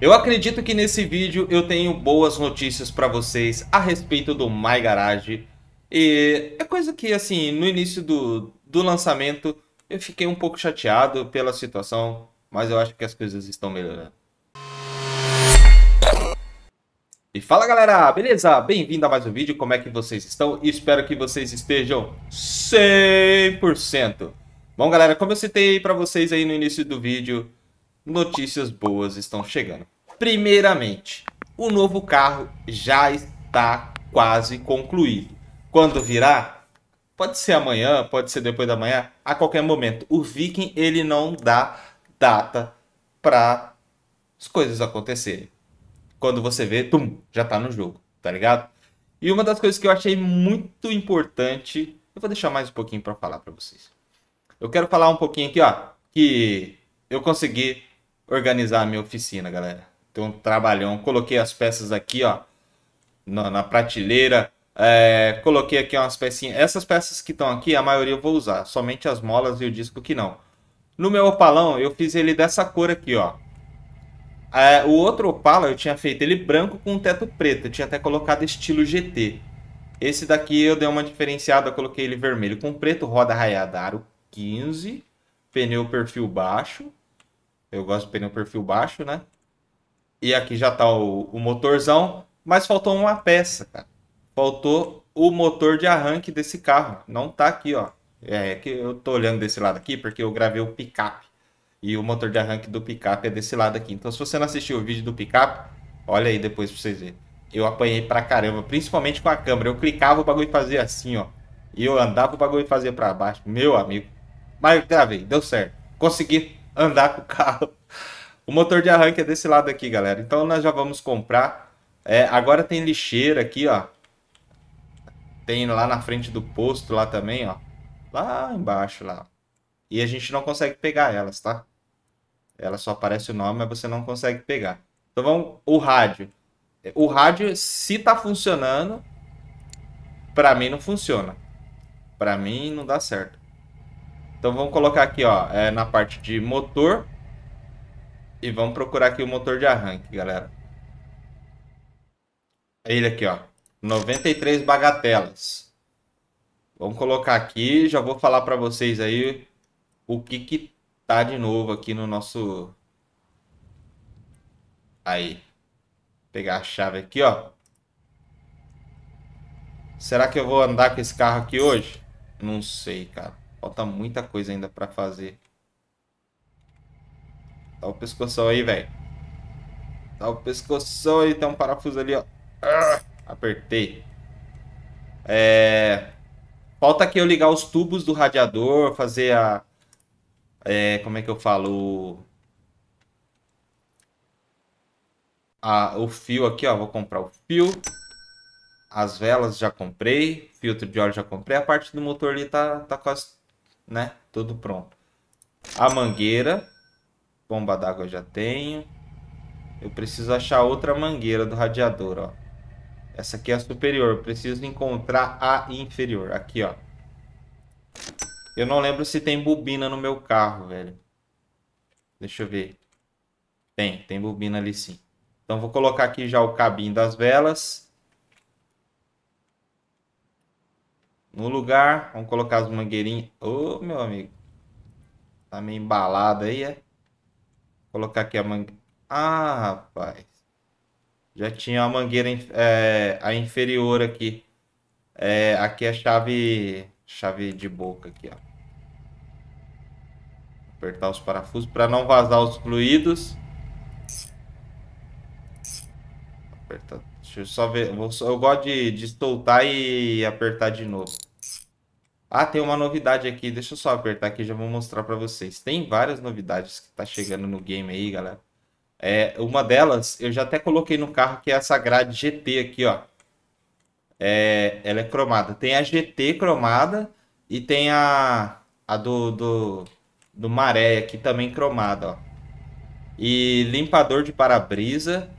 Eu acredito que nesse vídeo eu tenho boas notícias para vocês a respeito do My Garage. E é coisa que, assim, no início do, do lançamento eu fiquei um pouco chateado pela situação, mas eu acho que as coisas estão melhorando. E fala galera, beleza? Bem-vindo a mais um vídeo, como é que vocês estão? Espero que vocês estejam 100%! Bom galera, como eu citei para vocês aí no início do vídeo, notícias boas estão chegando. Primeiramente, o novo carro já está quase concluído. Quando virá? Pode ser amanhã, pode ser depois da manhã, a qualquer momento. O Viking ele não dá data para as coisas acontecerem. Quando você vê, tum, já está no jogo, tá ligado? E uma das coisas que eu achei muito importante, eu vou deixar mais um pouquinho para falar para vocês. Eu quero falar um pouquinho aqui, ó, que eu consegui organizar a minha oficina, galera. Tem um trabalhão. Coloquei as peças aqui, ó, na, na prateleira. É, coloquei aqui umas pecinhas. Essas peças que estão aqui, a maioria eu vou usar. Somente as molas e o disco que não. No meu opalão, eu fiz ele dessa cor aqui, ó. É, o outro opala, eu tinha feito ele branco com um teto preto. Eu tinha até colocado estilo GT. Esse daqui eu dei uma diferenciada, coloquei ele vermelho com preto, roda raiada aro 15, pneu perfil baixo, eu gosto de pneu perfil baixo, né? E aqui já tá o, o motorzão, mas faltou uma peça, cara. Faltou o motor de arranque desse carro. Não tá aqui, ó. É, é que eu tô olhando desse lado aqui porque eu gravei o picape. E o motor de arranque do picape é desse lado aqui. Então, se você não assistiu o vídeo do picape, olha aí depois pra vocês verem. Eu apanhei pra caramba, principalmente com a câmera. Eu clicava, o bagulho fazia assim, ó. E eu andava, o bagulho fazia pra baixo. Meu amigo. Mas gravei, deu certo. Consegui andar com o carro. O motor de arranque é desse lado aqui, galera. Então nós já vamos comprar. É, agora tem lixeira aqui, ó. Tem lá na frente do posto lá também, ó. Lá embaixo, lá. E a gente não consegue pegar elas, tá? Ela só aparece o nome, mas você não consegue pegar. Então vamos... O rádio. O rádio, se tá funcionando, pra mim não funciona. Pra mim não dá certo. Então vamos colocar aqui ó, é, na parte de motor e vamos procurar aqui o motor de arranque, galera. É ele aqui ó, 93 bagatelas. Vamos colocar aqui, já vou falar para vocês aí o que que tá de novo aqui no nosso... Aí, Vou pegar a chave aqui ó. Será que eu vou andar com esse carro aqui hoje? Não sei, cara. Falta muita coisa ainda para fazer. Tá o pescoção aí, velho. Tá o pescoção aí, tem um parafuso ali, ó. Ah, apertei. É... Falta que eu ligar os tubos do radiador, fazer a... É... Como é que eu falo? A... O fio aqui, ó. Vou comprar o fio. As velas já comprei. Filtro de óleo já comprei. A parte do motor ali tá, tá quase né? Tudo pronto. A mangueira. Bomba d'água eu já tenho. Eu preciso achar outra mangueira do radiador, ó. Essa aqui é a superior. Eu preciso encontrar a inferior. Aqui, ó. Eu não lembro se tem bobina no meu carro, velho. Deixa eu ver. Tem, tem bobina ali sim. Então vou colocar aqui já o cabinho das velas. No lugar, vamos colocar as mangueirinhas. Ô, oh, meu amigo. Tá meio embalado aí, é? Vou colocar aqui a mangueira. Ah, rapaz. Já tinha a mangueira, é, a inferior aqui. É, aqui é a chave, chave de boca aqui, ó. Apertar os parafusos para não vazar os fluidos. Apertar. Deixa eu só ver. Eu, gosto de, de soltar e apertar de novo. Ah, tem uma novidade aqui. Deixa eu só apertar aqui, já vou mostrar para vocês. Tem várias novidades que tá chegando no game aí, galera. É, uma delas, eu já até coloquei no carro, que é essa grade GT aqui, ó. É, ela é cromada. Tem a GT cromada e tem a, a do, do, do Maré aqui também cromada, ó. E limpador de para-brisa.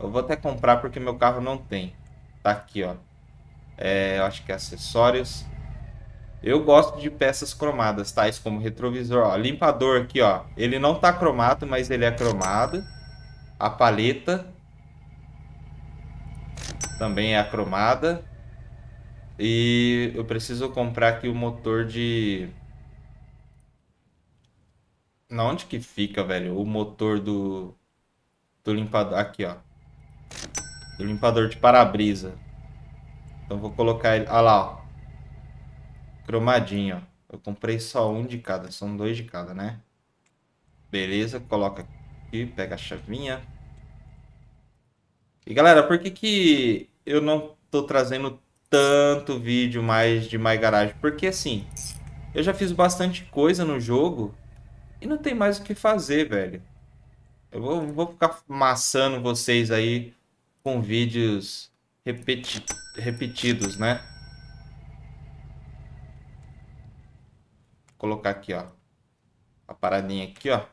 Eu vou até comprar porque meu carro não tem. Tá aqui, ó. É, eu acho que é acessórios. Eu gosto de peças cromadas, tais como retrovisor, ó, limpador aqui, ó. Ele não tá cromado, mas ele é cromado. A paleta também é cromada. E eu preciso comprar aqui o motor de na onde que fica, velho? O motor do do limpador aqui, ó. Do limpador de para-brisa. Então vou colocar ele, ah lá, ó cromadinho, ó. Eu comprei só um de cada, são dois de cada, né? Beleza, coloca aqui, pega a chavinha. E galera, por que que eu não tô trazendo tanto vídeo mais de My Garage? Porque assim, eu já fiz bastante coisa no jogo e não tem mais o que fazer, velho. Eu vou, vou ficar maçando vocês aí com vídeos repeti repetidos, né? colocar aqui, ó. A paradinha aqui, ó.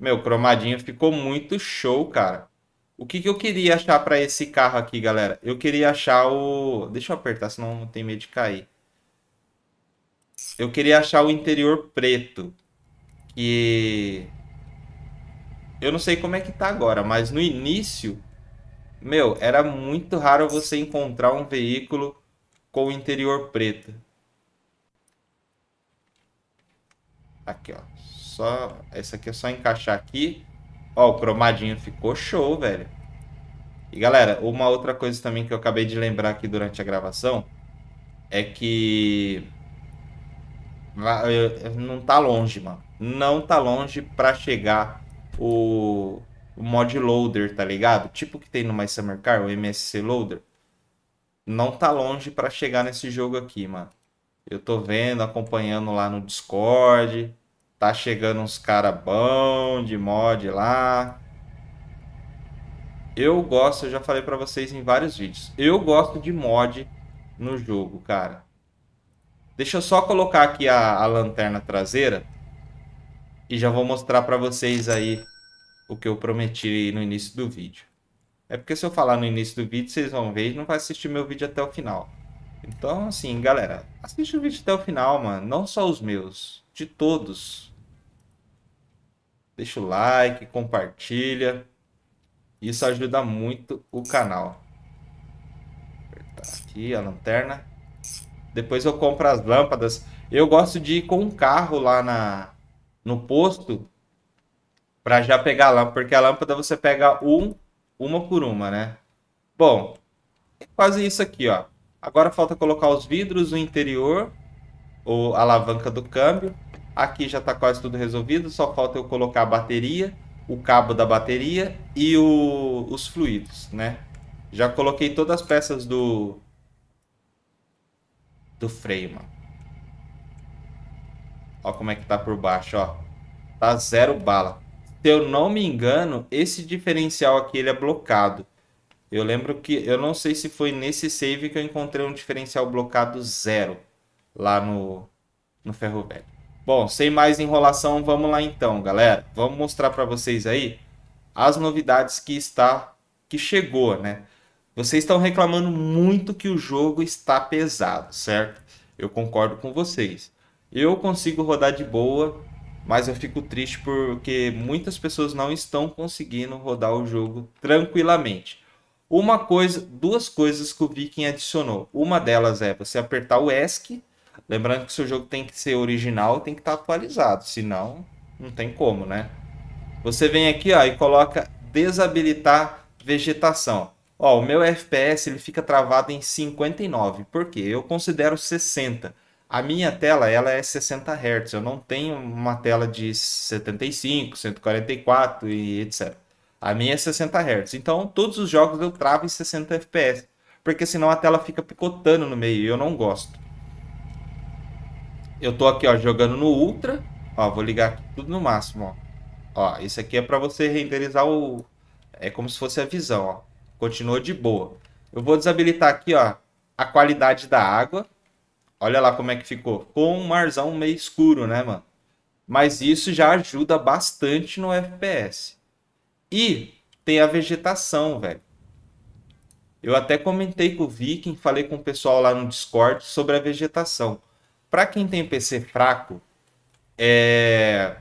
Meu, cromadinho ficou muito show, cara. O que, que eu queria achar para esse carro aqui, galera? Eu queria achar o... Deixa eu apertar, senão não tem medo de cair. Eu queria achar o interior preto. Que... Eu não sei como é que tá agora, mas no início... Meu, era muito raro você encontrar um veículo com o interior preto. Aqui, ó. Só. Essa aqui é só encaixar aqui. Ó, o cromadinho ficou show, velho. E galera, uma outra coisa também que eu acabei de lembrar aqui durante a gravação é que não tá longe, mano. Não tá longe para chegar o... o, mod loader, tá ligado? Tipo que tem no My Summer Car, o MSC loader. Não tá longe para chegar nesse jogo aqui, mano. Eu tô vendo, acompanhando lá no Discord. Tá chegando uns cara bom de mod lá. Eu gosto, eu já falei para vocês em vários vídeos. Eu gosto de mod no jogo, cara. Deixa eu só colocar aqui a, a lanterna traseira e já vou mostrar para vocês aí o que eu prometi no início do vídeo. É porque se eu falar no início do vídeo, vocês vão ver e não vai assistir meu vídeo até o final. Então, assim, galera, assiste o vídeo até o final, mano. Não só os meus, de todos. Deixa o like, compartilha. Isso ajuda muito o canal. apertar aqui a lanterna. Depois eu compro as lâmpadas. Eu gosto de ir com um carro lá na, no posto para já pegar a lâmpada, porque a lâmpada você pega um, uma por uma, né? Bom, é quase isso aqui, ó. Agora falta colocar os vidros, o interior, ou a alavanca do câmbio. Aqui já está quase tudo resolvido, só falta eu colocar a bateria, o cabo da bateria e o, os fluidos, né? Já coloquei todas as peças do do freio, mano. Ó como é que tá por baixo, ó. Tá zero bala. Se eu não me engano, esse diferencial aqui ele é blocado. Eu lembro que eu não sei se foi nesse save que eu encontrei um diferencial blocado zero lá no, no ferro velho. Bom, sem mais enrolação, vamos lá então, galera. Vamos mostrar para vocês aí as novidades que está que chegou, né? Vocês estão reclamando muito que o jogo está pesado, certo? Eu concordo com vocês. Eu consigo rodar de boa, mas eu fico triste porque muitas pessoas não estão conseguindo rodar o jogo tranquilamente. Uma coisa, duas coisas que o Viking adicionou. Uma delas é você apertar o ESC, lembrando que seu jogo tem que ser original, tem que estar tá atualizado, senão não tem como, né? Você vem aqui, ó, e coloca desabilitar vegetação. Ó, o meu FPS ele fica travado em 59, porque eu considero 60. A minha tela ela é 60 Hz, eu não tenho uma tela de 75, 144 e etc. A minha é 60 Hz. Então, todos os jogos eu travo em 60 FPS, porque senão a tela fica picotando no meio e eu não gosto. Eu tô aqui, ó, jogando no Ultra. Ó, vou ligar aqui tudo no máximo, ó. Ó, isso aqui é para você renderizar o... É como se fosse a visão, ó. Continuou de boa. Eu vou desabilitar aqui, ó, a qualidade da água. Olha lá como é que ficou. Com um marzão meio escuro, né, mano? Mas isso já ajuda bastante no FPS. E tem a vegetação, velho. Eu até comentei com o Viking, falei com o pessoal lá no Discord sobre a vegetação. Para quem tem PC fraco, é...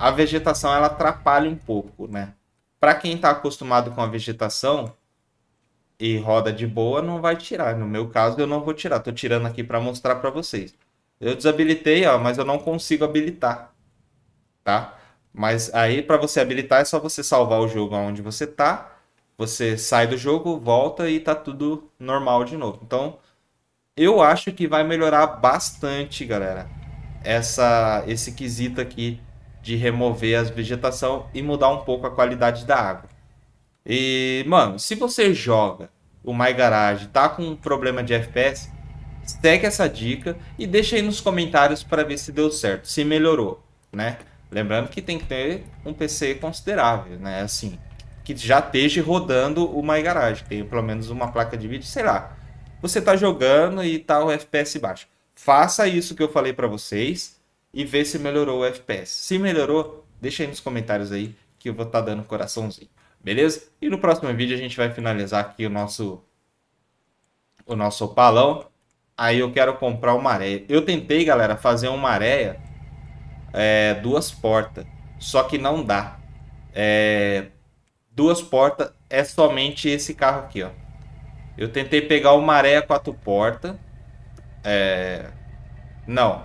a vegetação ela atrapalha um pouco, né? Para quem está acostumado com a vegetação e roda de boa, não vai tirar. No meu caso, eu não vou tirar. Tô tirando aqui para mostrar para vocês. Eu desabilitei, ó, mas eu não consigo habilitar, tá? Mas aí para você habilitar é só você salvar o jogo onde você tá, você sai do jogo, volta e tá tudo normal de novo. Então, eu acho que vai melhorar bastante, galera, essa esse quesito aqui de remover as vegetação e mudar um pouco a qualidade da água. E, mano, se você joga o My Garage tá com um problema de FPS, segue essa dica e deixa aí nos comentários para ver se deu certo, se melhorou, né? Lembrando que tem que ter um PC considerável, né? Assim, que já esteja rodando o MyGarage, tem pelo menos uma placa de vídeo, sei lá. Você está jogando e tá o FPS baixo. Faça isso que eu falei para vocês e vê se melhorou o FPS. Se melhorou, deixa aí nos comentários aí que eu vou estar tá dando um coraçãozinho. Beleza? E no próximo vídeo a gente vai finalizar aqui o nosso o nosso palão. Aí eu quero comprar uma areia. Eu tentei, galera, fazer uma areia é, duas portas. Só que não dá. É, duas portas é somente esse carro aqui, ó. Eu tentei pegar o Maré quatro portas. É... Não.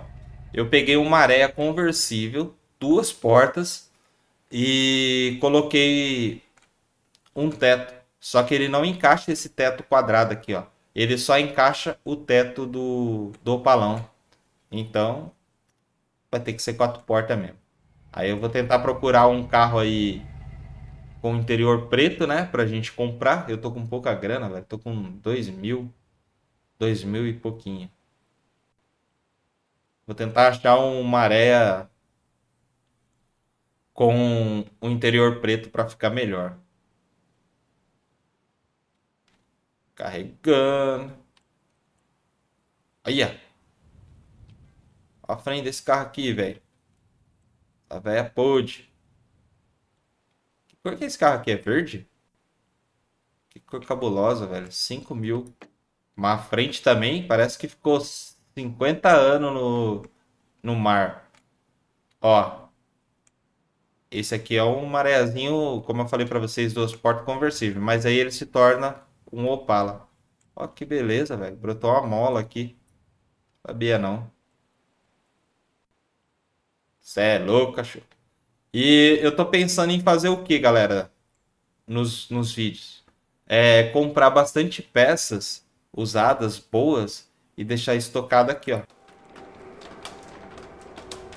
Eu peguei um Maré conversível, duas portas e coloquei um teto. Só que ele não encaixa esse teto quadrado aqui, ó. Ele só encaixa o teto do, do opalão. Então, vai ter que ser quatro portas mesmo. Aí eu vou tentar procurar um carro aí com interior preto, né? Pra gente comprar. Eu tô com pouca grana, velho. Tô com dois mil. Dois mil e pouquinho. Vou tentar achar uma areia com o interior preto para ficar melhor. Carregando. ó pra frente desse carro aqui, velho. A velha pôde. Que cor que é esse carro aqui? É verde? Que cor cabulosa, velho. 5 mil. a frente também, parece que ficou 50 anos no, no mar. Ó. Esse aqui é um marézinho, como eu falei para vocês, do porta conversível. Mas aí ele se torna um Opala. Ó que beleza, velho. Brotou uma mola aqui. Sabia não. Você é louco, cachorro. E eu tô pensando em fazer o que, galera? Nos, nos vídeos. É comprar bastante peças usadas, boas, e deixar estocado aqui, ó.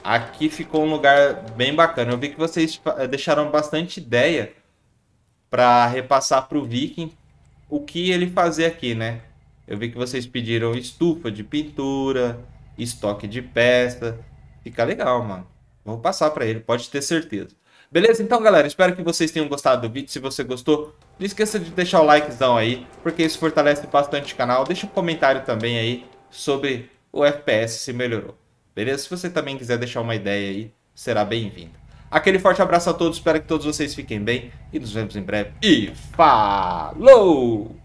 Aqui ficou um lugar bem bacana. Eu vi que vocês eh, deixaram bastante ideia para repassar pro Viking o que ele fazer aqui, né? Eu vi que vocês pediram estufa de pintura, estoque de peça. Fica legal, mano. Vamos passar para ele, pode ter certeza. Beleza? Então, galera, espero que vocês tenham gostado do vídeo. Se você gostou, não esqueça de deixar o likezão aí, porque isso fortalece bastante o canal. Deixa um comentário também aí sobre o FPS se melhorou. Beleza? Se você também quiser deixar uma ideia aí, será bem-vindo. Aquele forte abraço a todos, espero que todos vocês fiquem bem e nos vemos em breve. E falou!